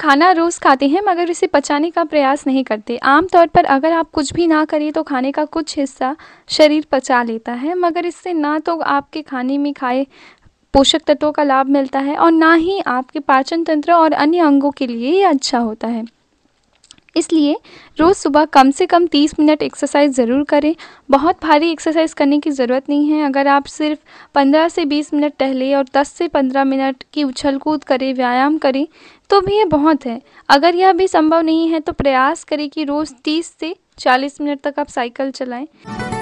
खाना रोज़ खाते हैं मगर इसे पचाने का प्रयास नहीं करते आमतौर पर अगर आप कुछ भी ना करें तो खाने का कुछ हिस्सा शरीर पचा लेता है मगर इससे ना तो आपके खाने में खाए पोषक तत्वों का लाभ मिलता है और ना ही आपके पाचन तंत्र और अन्य अंगों के लिए ये अच्छा होता है इसलिए रोज़ सुबह कम से कम 30 मिनट एक्सरसाइज ज़रूर करें बहुत भारी एक्सरसाइज करने की ज़रूरत नहीं है अगर आप सिर्फ 15 से 20 मिनट टहले और 10 से 15 मिनट की उछल कूद करें व्यायाम करें तो भी ये बहुत है अगर यह भी संभव नहीं है तो प्रयास करें कि रोज़ तीस से चालीस मिनट तक आप साइकिल चलाएँ